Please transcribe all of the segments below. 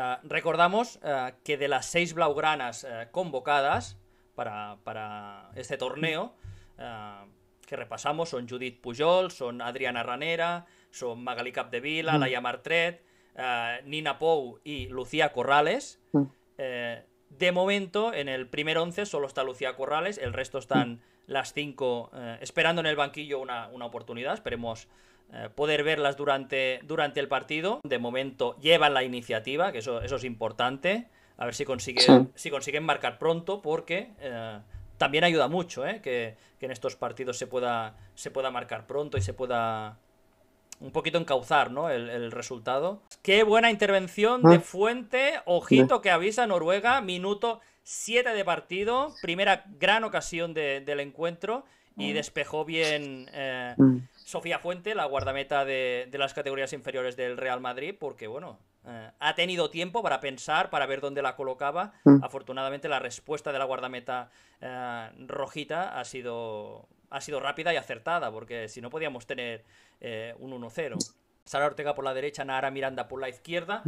Eh, recordamos eh, que de las seis blaugranas eh, convocadas para, este torneo, que repasamos, son Judith Pujol, son Adriana Ranera, son Magali Capdevila, Laia Martret, Nina Pou y Lucía Corrales. de momento, en el primer once solo está Lucía Corrales, el resto están las cinco esperando en el banquillo una, una oportunidad. Esperemos eh, poder verlas durante, durante el partido. De momento llevan la iniciativa, que eso, eso es importante. A ver si consiguen, si consiguen marcar pronto, porque eh, también ayuda mucho eh, que, en estos partidos se pueda, se pueda marcar pronto y se pueda un poquito encauzar el, resultado. Qué buena intervención de ah. Fuente. Ojito que avisa Noruega, minuto 7 de partido, primera gran ocasión del encuentro y ah. despejó bien. Eh, mm. Sofía Fuente, la guardameta de, las categorías inferiores del Real Madrid, porque bueno, eh, ha tenido tiempo para pensar, para ver dónde la colocaba. Mm. Afortunadamente la respuesta de la guardameta eh, rojita ha sido, ha sido rápida y acertada, porque si no podíamos tener eh, un 1-0. Sara Ortega por la derecha, Nara Miranda por la izquierda.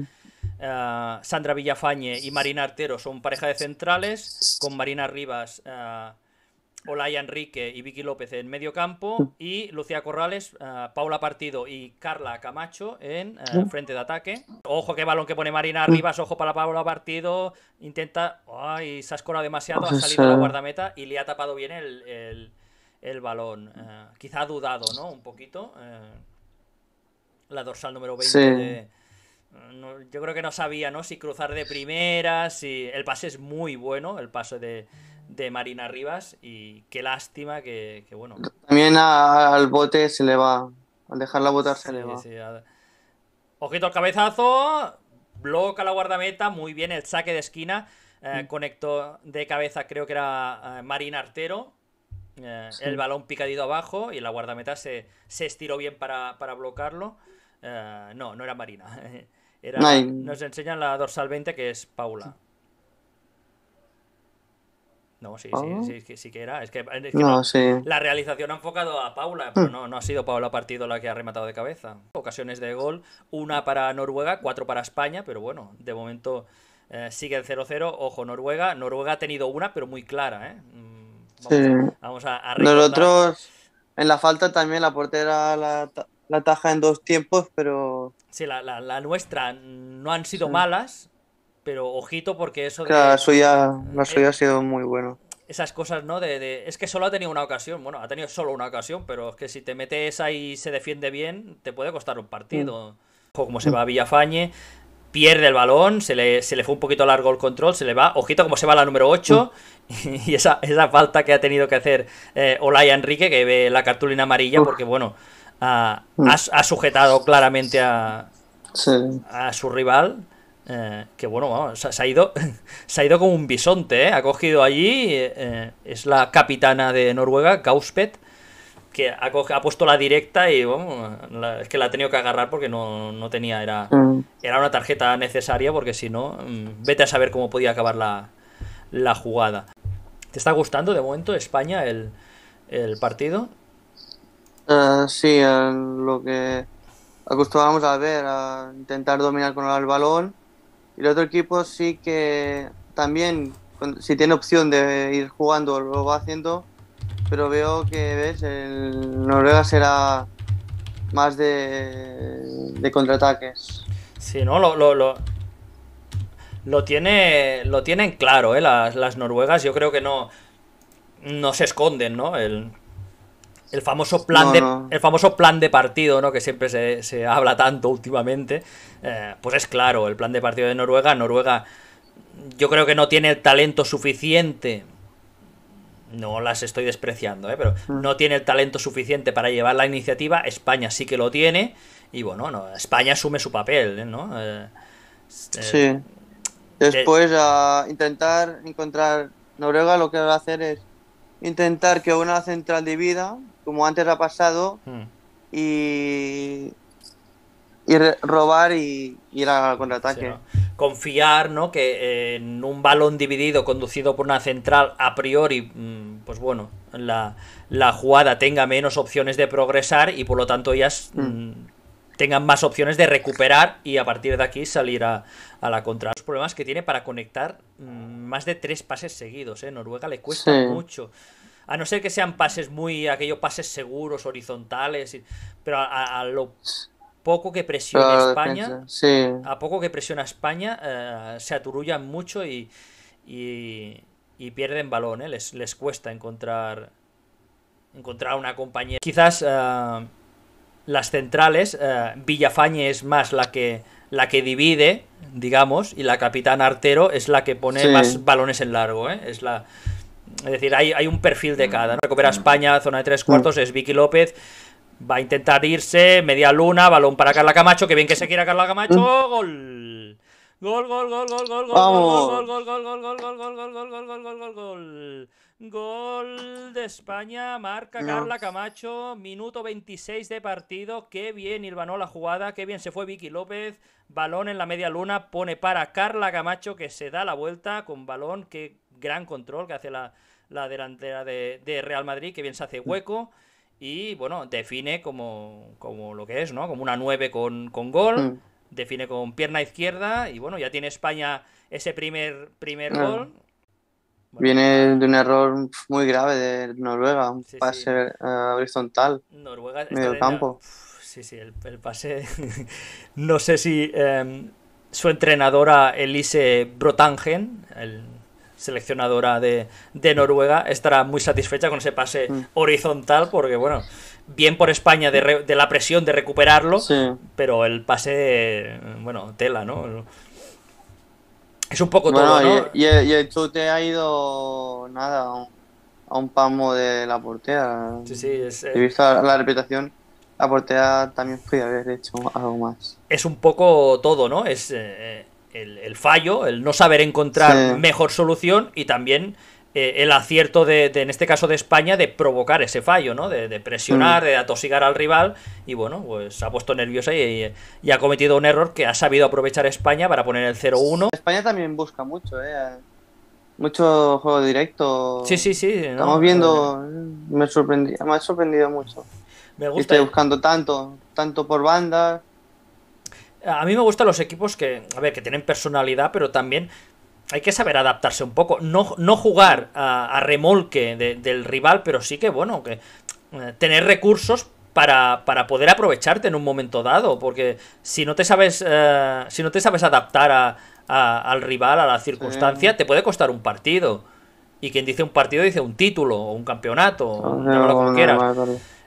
Sandra Villafañe y Marina Artero son pareja de centrales, con Marina Rivas Olaya Enrique y Vicky López en medio campo y Lucía Corrales, eh, Paula Partido y Carla Camacho en eh, frente de ataque. Ojo, qué balón que pone Marina Arribas, ojo para Paula Partido, intenta, ay, se ha escorado demasiado, pues ha salido la guardameta y le ha tapado bien el, balón. Eh, quizá ha dudado, ¿no? Un poquito. la dorsal número 20 de yo creo que no sabía, ¿no? Si cruzar de primera, si. El pase es muy bueno, el pase de, Marina Rivas. Y qué lástima que, bueno. También al bote se le va. Al dejarla botar sí, se le va. Ojito al cabezazo. Bloca la guardameta. Muy bien el saque de esquina. Eh, mm. Conectó de cabeza, creo que era eh, Marina Artero. Eh, el balón picadito abajo y la guardameta se, estiró bien para, para bloquearlo. Eh, no, no era Marina. Nos enseñan la dorsal 20 que es Paula. No, oh. sí, sí, sí, que era. Es que, la realización ha enfocado a Paula, pero hmm. no, no ha sido Paula Partido la que ha rematado de cabeza. Ocasiones de gol, una para Noruega, cuatro para España, pero bueno, de momento sigue el 0-0. Ojo, Noruega. Noruega ha tenido una, pero muy clara, ¿eh? mm, Vamos, sí. a, vamos Nosotros, en la falta también, la portera la la taja en dos tiempos, pero... Sí, la, nuestra no han sido malas, pero ojito porque eso... la eh, suya, ha sido muy bueno. Esas cosas, ¿no? De, Es que solo ha tenido una ocasión, bueno, ha tenido solo una ocasión, pero es que si te metes ahí y se defiende bien, te puede costar un partido. Mm. Ojo, como se va a Villafañe, pierde el balón, se le, se le fue un poquito largo el control, se le va, ojito como se va la número 8 mm. y esa, esa falta que ha tenido que hacer eh, Olaya Enrique, que ve la cartulina amarilla, porque bueno, ha, mm. ha, sujetado claramente a, su rival. Eh, que bueno, vamos, se, ha ido, se ha ido como un bisonte, eh, ha cogido allí, eh, es la capitana de Noruega, Gauspet, que ha, puesto la directa y es que la ha tenido que agarrar porque no, tenía, era, mm. era una tarjeta necesaria porque si no, mm, vete a saber cómo podía acabar la, jugada. ¿Te está gustando de momento España el, el partido? Eh, sí, lo que acostumbramos a ver, a intentar dominar con el balón. Y el otro equipo sí que también, si tiene opción de ir jugando, lo va haciendo. Pero veo que, ves, el Noruega será más de, contraataques. Sí, ¿no? Lo, lo, lo, lo, tiene, lo tienen claro, ¿eh? Las, las noruegas yo creo que no, no se esconden, ¿no? El famoso plan, de, El famoso plan de partido, ¿no? Que siempre se, habla tanto últimamente. Eh, pues es claro, el plan de partido de Noruega. Noruega yo creo que no tiene el talento suficiente. No las estoy despreciando, ¿eh? pero mm. no tiene el talento suficiente para llevar la iniciativa. España sí que lo tiene. Y bueno, no, España asume su papel, ¿eh? ¿no? Eh, sí. Después, a intentar encontrar. Noruega lo que va a hacer es intentar que una central divida como antes ha pasado, hmm. y, y robar y, ir al contraataque. Confiar, ¿no? Que eh, en un balón dividido conducido por una central a priori, mm, pues bueno, la, jugada tenga menos opciones de progresar y por lo tanto ellas hmm. mm, tengan más opciones de recuperar y a partir de aquí salir a, la contra. Los problemas que tiene para conectar mm, más de tres pases seguidos, ...en ¿eh? Noruega le cuesta mucho. A no ser que sean pases muy, aquellos pases seguros, horizontales, pero a, lo poco que presiona España, a poco que presiona España, eh, se aturullan mucho y, y, pierden balón, eh. les, cuesta encontrar encontrar una compañía. Quizás eh, las centrales, eh, Villafañe es más la que la que divide, digamos, y la capitán Artero es la que pone más balones en largo, es la es decir, hay, un perfil de cada. Recupera España, zona de tres cuartos, es Vicky López. Va a intentar irse, media luna, balón para Carla Camacho, que bien que se quiera Carla Camacho, gol. Gol, gol, gol, gol, gol, gol, gol, gol, gol, gol, gol, gol, gol, gol, gol, gol, gol, gol, gol. de España, marca Carla Camacho, minuto 26 de partido. Qué bien Ilvanó la jugada, qué bien se fue Vicky López. Balón en la media luna, pone para Carla Camacho que se da la vuelta con balón que gran control que hace la, delantera de, Real Madrid, que bien se hace mm. hueco y, bueno, define como, como lo que es, ¿no? Como una 9 con, gol, mm. define con pierna izquierda y, bueno, ya tiene España ese primer, primer gol. Viene de un error muy grave de Noruega, un pase eh, horizontal. Noruega, medio campo. sí, sí, el, pase. no sé si em, su entrenadora Elise Brotangen, el seleccionadora de, Noruega, estará muy satisfecha con ese pase mm. horizontal, porque bueno, bien por España de, la presión de recuperarlo, pero el pase, bueno, tela, ¿no? Es un poco todo, ¿no? Y, y, te ha ido, nada, a un, palmo de la portea Sí, sí, es... Eh, He visto la, reputación la portea también fui haber hecho algo más. Es un poco todo, ¿no? Es eh, el, fallo, el no saber encontrar mejor solución y también eh, el acierto de, en este caso de España, de provocar ese fallo, ¿no? De, presionar, mm. de atosigar al rival y bueno, pues ha puesto nerviosa y, ha cometido un error que ha sabido aprovechar España para poner el 0-1. España también busca mucho, ¿eh? Mucho juego directo. Sí, sí, sí. Estamos viendo, eh. me, sorprendía, me ha sorprendido mucho. Me gusta. Y estoy buscando tanto, tanto por bandas a mí me gustan los equipos que, a ver, que tienen personalidad, pero también hay que saber adaptarse un poco. No, no jugar a, remolque del rival, pero sí que, bueno, que eh, tener recursos para, para, poder aprovecharte en un momento dado. Porque si no te sabes, eh, si no te sabes adaptar a, al rival, a la circunstancia, te puede costar un partido. Y quien dice un partido dice un título o un campeonato, lo que quieras.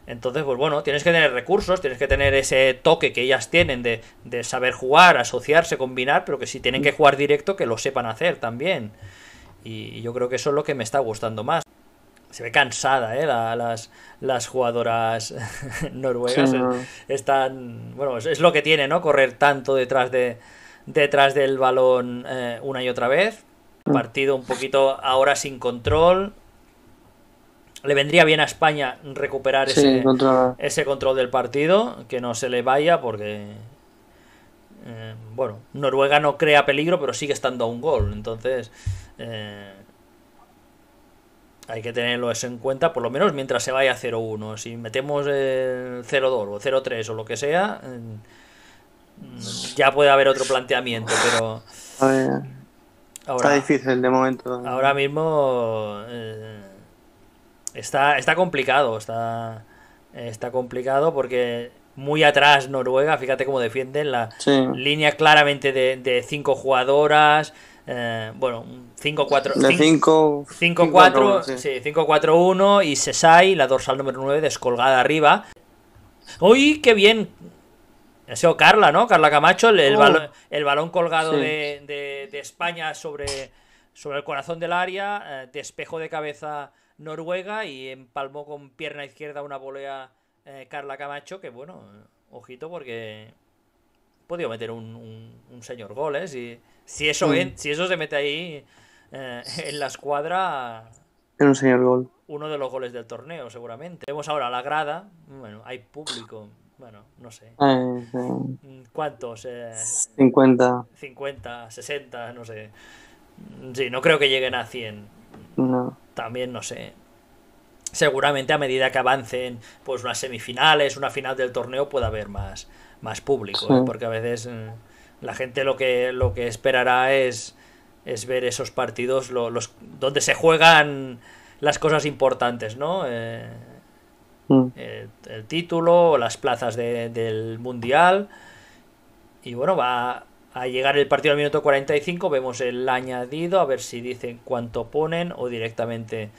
Entonces, pues bueno, tienes que tener recursos, tienes que tener ese toque que ellas tienen de, saber jugar, asociarse, combinar, pero que si tienen que jugar directo, que lo sepan hacer también. Y, yo creo que eso es lo que me está gustando más. Se ve cansada, ¿eh? las, las jugadoras noruegas están... Bueno, es, lo que tiene, ¿no? Correr tanto detrás, de, detrás del balón eh, una y otra vez. Mm. Partido un poquito ahora sin control, le vendría bien a España recuperar ese, control. ese control del partido, que no se le vaya porque... Eh, bueno, Noruega no crea peligro, pero sigue estando a un gol. Entonces, eh, hay que tenerlo eso en cuenta, por lo menos mientras se vaya 0-1. Si metemos el 0-2 o 0-3 o lo que sea, mm, ya puede haber otro planteamiento, pero... Ahora, Está difícil de momento. Ahora mismo eh, Está, complicado, está, está complicado porque muy atrás Noruega, fíjate cómo defienden la línea claramente de, de cinco jugadoras. Eh, bueno, 5-4-1 sí. 1 y Sesai, la dorsal número 9, descolgada arriba. ¡Uy, qué bien! Ha sido Carla, ¿no? Carla Camacho, el, oh. balón, colgado de, España sobre, sobre el corazón del área, eh, despejo de cabeza Noruega y empalmó con pierna izquierda una volea eh, Carla Camacho, que bueno, eh, ojito porque podía meter un, señor gol, ¿eh? Si, eso, mm. si eso se mete ahí eh, en la escuadra... En un señor gol. Uno de los goles del torneo, seguramente. Vemos ahora la grada, bueno, hay público. Bueno, no sé. Ah, mm, ¿Cuántos? 50. 50, 60, no sé. Sí, no creo que lleguen a 100. No también no sé. Seguramente a medida que avancen pues unas semifinales, una final del torneo puede haber más, más público, ¿eh? porque a veces mm, la gente lo que, lo que esperará es, es ver esos partidos los, donde se juegan las cosas importantes, ¿no? Eh, mm. el, título, las plazas del mundial. Y bueno, va, al llegar el partido al minuto 45 vemos el añadido, a ver si dicen cuánto ponen o directamente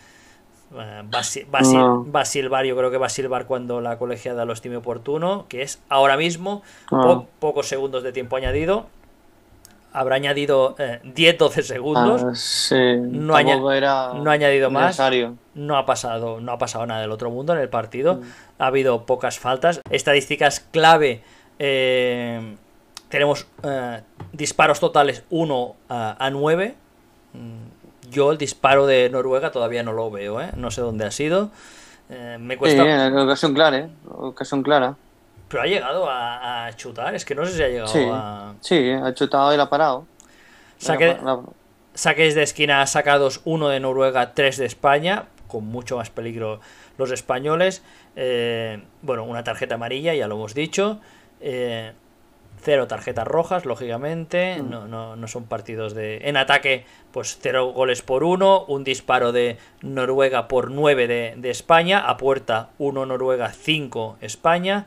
eh, va, a silbar, yo creo que va a silbar cuando la colegiada lo estime oportuno, que es ahora mismo, ah. pocos segundos de tiempo añadido. Habrá añadido 10-12 eh, segundos. Ah, no, ha añadido más. No ha, pasado, no ha pasado nada del otro mundo en el partido. Mm. Ha habido pocas faltas. Estadísticas clave. Eh, tenemos eh, disparos totales 1 a, 9. Mm, yo el disparo de Noruega todavía no lo veo, ¿eh? no sé dónde ha sido. Eh, me cuesta. ocasión clara, ¿eh? ocasión clara. Pero ha llegado a, chutar, es que no sé si ha llegado a. Sí, ha chutado y la ha parado. Saque, Saques de esquina sacados 1 de Noruega, 3 de España, con mucho más peligro los españoles. Eh, bueno, una tarjeta amarilla, ya lo hemos dicho. Eh, Cero tarjetas rojas, lógicamente. Mm. No, son partidos de. En ataque, pues cero goles por uno. Un disparo de Noruega por nueve de, de España. A puerta, uno Noruega, cinco España.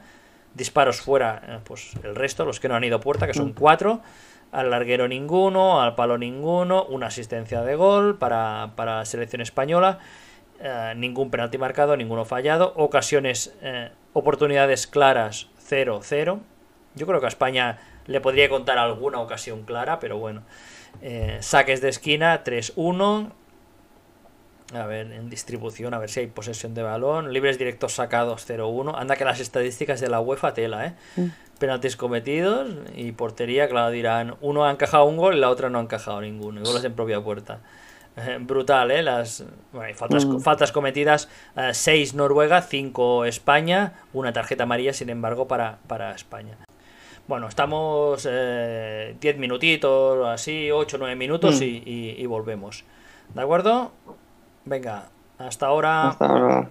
Disparos fuera, eh, pues el resto, los que no han ido a puerta, que son mm. cuatro. Al larguero ninguno, al palo ninguno. Una asistencia de gol para, para selección española. Eh, ningún penalti marcado, ninguno fallado. Ocasiones, eh, oportunidades claras, 0-0. Yo creo que a España le podría contar alguna ocasión clara, pero bueno. Eh, saques de esquina, 3-1. A ver, en distribución, a ver si hay posesión de balón. Libres directos sacados, 0-1. Anda que las estadísticas de la UEFA tela, ¿eh? Mm. Penaltis cometidos y portería, claro, dirán, uno ha encajado un gol y la otra no ha encajado ninguno. goles en propia puerta. Eh, brutal, ¿eh? Las faltas, mm. faltas cometidas, 6 eh, Noruega, 5 España, una tarjeta amarilla, sin embargo, para, para España. Bueno, estamos 10 eh, minutitos, así, 8, 9 minutos mm. y, volvemos. ¿De acuerdo? Venga, hasta ahora. Va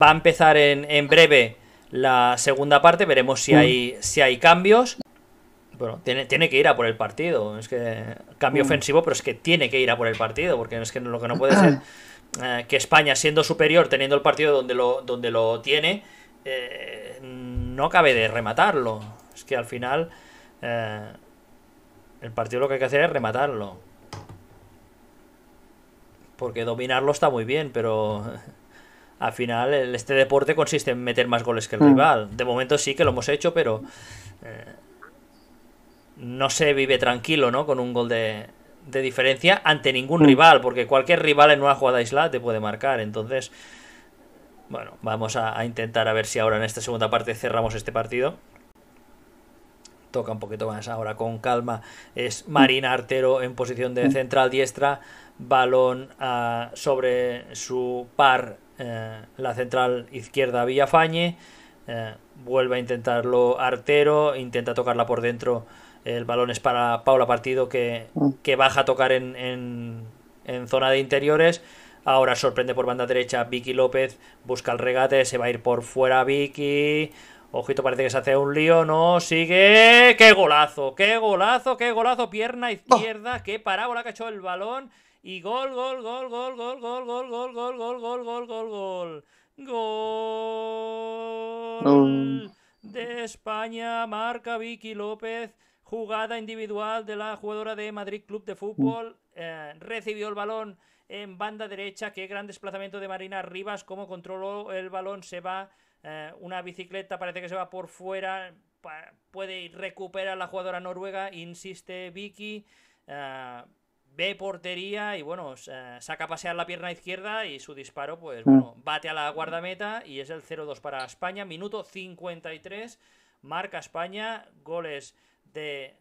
a empezar en, breve la segunda parte, veremos si, mm. hay, si hay cambios. Bueno, tiene, que ir a por el partido. Es que cambio mm. ofensivo, pero es que tiene que ir a por el partido, porque es que lo que no puede ser eh, que España siendo superior, teniendo el partido donde lo, donde lo tiene, eh, no cabe de rematarlo. Es que al final eh, el partido lo que hay que hacer es rematarlo. Porque dominarlo está muy bien, pero al final este deporte consiste en meter más goles que el mm. rival. De momento sí que lo hemos hecho, pero eh, no se vive tranquilo, ¿no? Con un gol de, de diferencia ante ningún mm. rival, porque cualquier rival en una jugada aislada te puede marcar. Entonces, bueno, vamos a, intentar a ver si ahora en esta segunda parte cerramos este partido. Toca un poquito más ahora con calma. Es Marina Artero en posición de mm. central diestra. Balón ah, sobre su par, eh, la central izquierda Villafañe. Eh, vuelve a intentarlo Artero. Intenta tocarla por dentro. El balón es para Paula Partido que, mm. baja a tocar en, en zona de interiores Ahora sorprende por banda derecha Vicky López. Busca el regate. Se va a ir por fuera Vicky. Ojito, parece que se hace un lío. No, sigue. ¡Qué golazo! ¡Qué golazo! ¡Qué golazo! Pierna izquierda. ¡Qué parábola que ha hecho el balón! Y gol, gol, gol, gol, gol, gol, gol, gol, gol, gol, gol, gol, gol, gol. Gol de España. Marca Vicky López. Jugada individual de la jugadora de Madrid Club de Fútbol. recibió el balón en banda derecha. Qué gran desplazamiento de Marina Rivas. Cómo controló el balón. Se va eh, una bicicleta. Parece que se va por fuera. puede recuperar la jugadora noruega. Insiste Vicky. Eh, ve portería y bueno, eh, saca pasear la pierna izquierda y su disparo, pues bueno, mm. bate a la guardameta y es el 0-2 para España. Minuto 53, marca España, goles de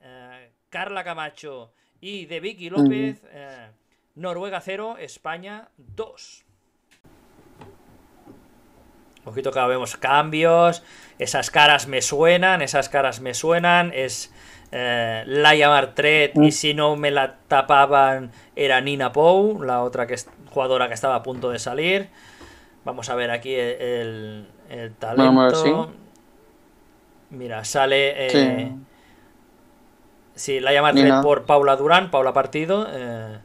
Carla Camacho y de Vicky López. Noruega 0, España 2. Ojito que vemos cambios, esas caras me suenan, esas caras me suenan, es eh, Laia Martret mm. y si no me la tapaban era Nina Pou, la otra que es, jugadora que estaba a punto de salir. Vamos a ver aquí e, el, talento. Mira, sale... Eh, sí. Laya Laia Martret por Paula Durán, Paula Partido. Eh,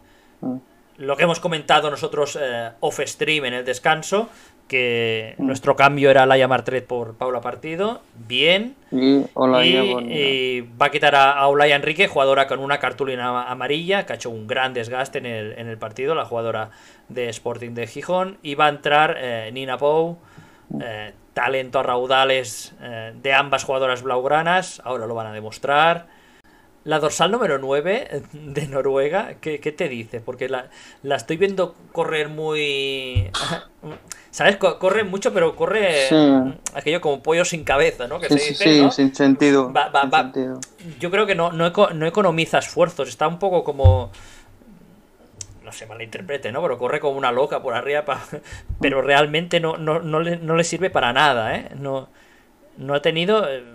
lo que hemos comentado nosotros eh, off stream en el descanso, que mm. nuestro cambio era Laia Martret por Paula Partido, bien. Y, va a quitar a, a, Olaya Enrique, jugadora con una cartulina amarilla, que ha hecho un gran desgaste en el, partido, la jugadora de Sporting de Gijón. Y va a entrar eh, Nina Pou, mm. eh, talento a raudales de ambas jugadoras blaugranas, ahora lo van a demostrar. La dorsal número 9 de Noruega, ¿qué, te dice? Porque la, estoy viendo correr muy... ¿Sabes? Corre mucho, pero corre aquello como pollo sin cabeza, ¿no? sí, sí, sin, sentido, Yo creo que no, no, economiza esfuerzos, está un poco como no sé, malinterprete, ¿no? Pero corre como una loca por arriba, pero realmente no, no, le, sirve para nada, ¿eh? No, no ha tenido... Eh,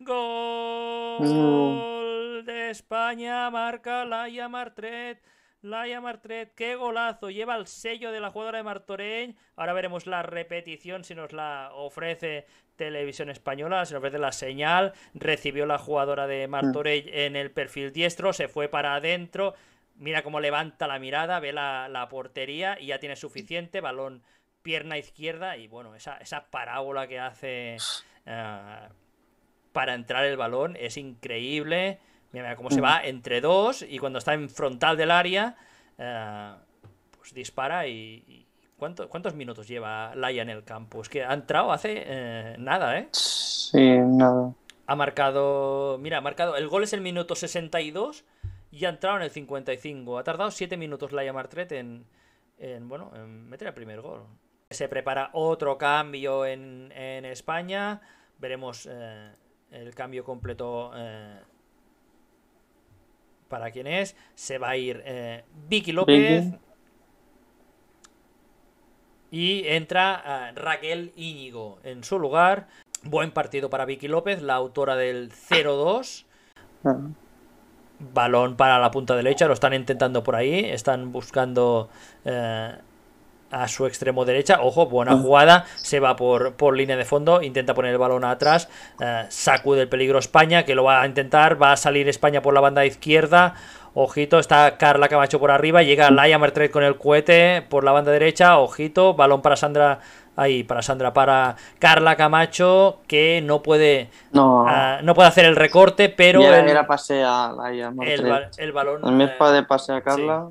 Gol mm. de España, marca Laia Martret. Laia Martret, qué golazo. Lleva el sello de la jugadora de Martorell. Ahora veremos la repetición si nos la ofrece Televisión Española, se nos ofrece la señal. Recibió la jugadora de mm. Martorell en el perfil diestro, se fue para adentro. Mira cómo levanta la mirada, ve la, portería y ya tiene suficiente. Balón pierna izquierda y bueno, esa, parábola que hace. Ah, para entrar el balón es increíble. Mira, cómo se mm. va entre dos y cuando está en frontal del área, eh, pues dispara y... ¿Cuántos minutos lleva Laia en el campo? Es que ha entrado hace eh, nada, ¿eh? Sí, nada. Ha marcado, mira, ha marcado, el gol es el minuto 62 y ha entrado en el 55. Ha tardado 7 minutos Laia Martret en, en, bueno, en meter el primer gol. Se prepara otro cambio en, España. Veremos eh, el cambio completo eh, para quién es. Se va a ir eh, Vicky López. Y entra eh, Raquel Íñigo en su lugar. Buen partido para Vicky López, la autora del 0-2. Ah. Balón para la punta derecha, lo están intentando por ahí. Están buscando a su extremo derecha. Ojo, buena jugada. Se va por, línea de fondo. Intenta poner el balón atrás. Eh, sacude el peligro España, que lo va a intentar. Va a salir España por la banda izquierda. Ojito, está Carla Camacho por arriba. Llega Laia Martel con el cohete por la banda derecha. Ojito, balón para Sandra. Ahí, para Sandra, para Carla Camacho, que no puede, no, eh, puede hacer el recorte, pero. el, balón El, balón. Eh, pase a Carla,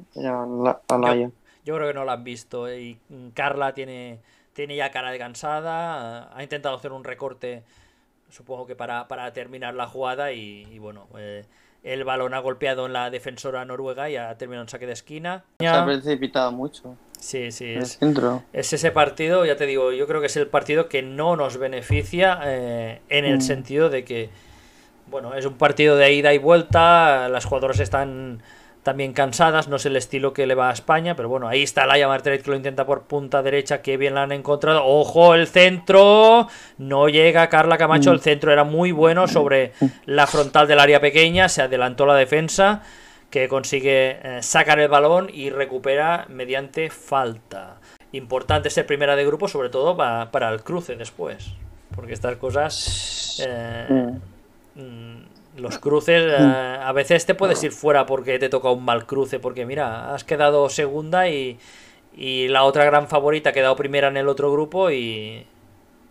a Laia. Yo creo que no lo han visto. Eh, y Carla tiene, tiene ya cara de cansada. Ha intentado hacer un recorte, supongo que para, terminar la jugada. Y, bueno, eh, el balón ha golpeado en la defensora noruega y ha terminado en saque de esquina. Se ha precipitado mucho. Sí, sí. Es, ese partido, ya te digo, yo creo que es el partido que no nos beneficia eh, en el mm. sentido de que, bueno, es un partido de ida y vuelta, las jugadoras están también cansadas, no es el estilo que le va a España, pero bueno, ahí está Laia Martínez que lo intenta por punta derecha, que bien la han encontrado. ¡Ojo, el centro! No llega Carla Camacho, el mm. centro era muy bueno sobre la frontal del área pequeña, se adelantó la defensa, que consigue eh, sacar el balón y recupera mediante falta. Importante ser primera de grupo, sobre todo para, el cruce después, porque estas cosas... Eh, mm, los cruces, mm. eh, a veces te puedes ir fuera porque te toca un mal cruce, porque mira, has quedado segunda y, la otra gran favorita ha quedado primera en el otro grupo y,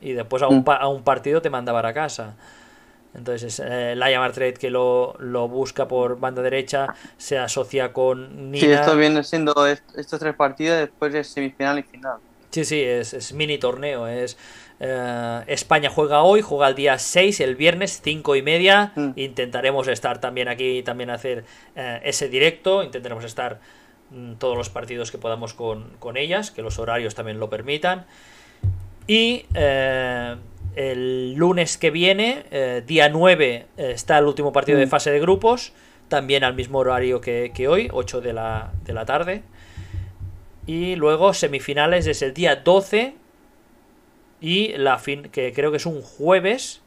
después a un, mm. a un partido te mandaba a casa. Entonces, eh, llamar trade que lo, lo, busca por banda derecha, se asocia con Nina. Sí, esto viene siendo estos tres partidos, después es semifinal y final. Sí, sí, es, es mini torneo, es eh, España juega hoy, juega el día 6, el viernes, 5 y media. Mm. Intentaremos estar también aquí, también hacer eh, ese directo. Intentaremos estar mm, todos los partidos que podamos con, ellas, que los horarios también lo permitan. Y eh, el lunes que viene, día 9, está el último partido de mm. fase de grupos, también al mismo horario que, hoy, 8 de la, de la tarde. Y luego semifinales es el día 12 y la fin que creo que es un jueves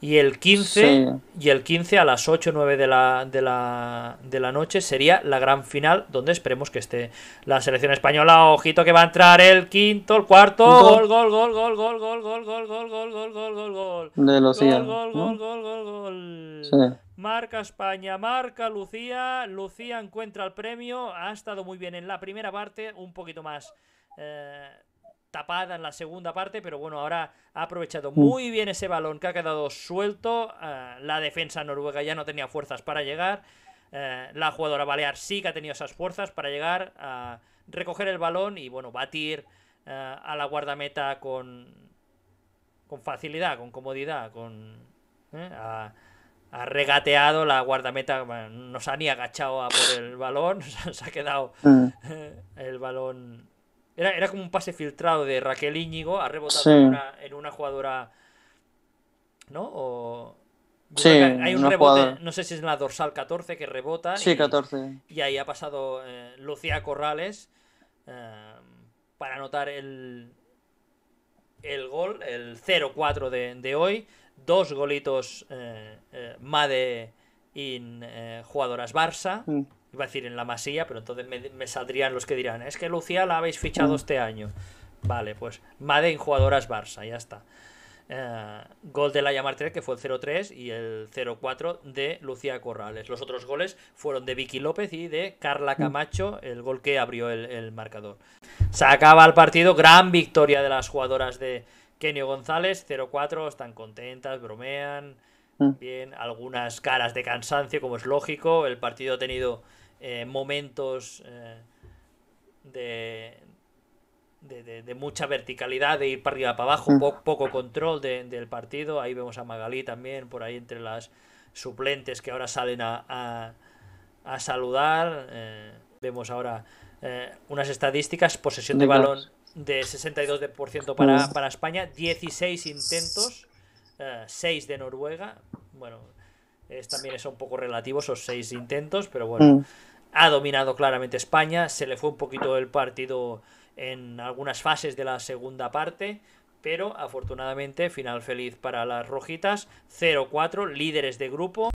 y el 15 y el 15 a las 8 9 de la, de la noche sería la gran final donde esperemos que esté la selección española, ojito que va a entrar el quinto, el cuarto, gol gol gol gol gol gol gol gol gol gol gol gol gol gol. gol, gol, gol, gol, gol, gol. Marca España, marca Lucía, Lucía encuentra el premio, ha estado muy bien en la primera parte, un poquito más tapada en la segunda parte, pero bueno, ahora ha aprovechado mm. muy bien ese balón que ha quedado suelto. Eh, la defensa noruega ya no tenía fuerzas para llegar. Eh, la jugadora balear sí que ha tenido esas fuerzas para llegar a recoger el balón y bueno, batir eh, a la guardameta con, con facilidad, con comodidad, ha regateado la guardameta, no se ha ni agachado a por el balón, se ha quedado mm. el balón era, como un pase filtrado de Raquel Íñigo, ha rebotado en, una, jugadora. ¿No? Sí, hay un rebote, no sé si es en la dorsal 14 que rebota. Sí, y, 14. Y ahí ha pasado eh, Lucía Corrales eh, para anotar el, el gol, el 0-4 de, hoy. Dos golitos eh, eh Made jugadoras Barça. Mm iba a decir en la masía, pero entonces me, saldrían los que dirán, es que Lucía la habéis fichado mm. este año. Vale, pues Madden jugadoras Barça, ya está. Eh, gol de Laia Martínez, que fue el 0-3, y el 0-4 de Lucía Corrales. Los otros goles fueron de Vicky López y de Carla mm. Camacho, el gol que abrió el, marcador. Se acaba el partido, gran victoria de las jugadoras de Kenio González, 0-4, están contentas, bromean, mm. bien, algunas caras de cansancio, como es lógico, el partido ha tenido eh, momentos eh, de, de, mucha verticalidad, de ir para arriba, para abajo, mm. poco control del partido. Ahí vemos a Magalí también, por ahí entre las suplentes que ahora salen a, a, saludar. Eh, vemos ahora unas estadísticas, posesión de balón de 62% para, para España, 16 intentos, 6 de Noruega. Bueno, es, también es un poco relativo esos seis intentos, pero bueno, mm. ha dominado claramente España. Se le fue un poquito el partido en algunas fases de la segunda parte, pero afortunadamente final feliz para las rojitas. 0-4, líderes de grupo.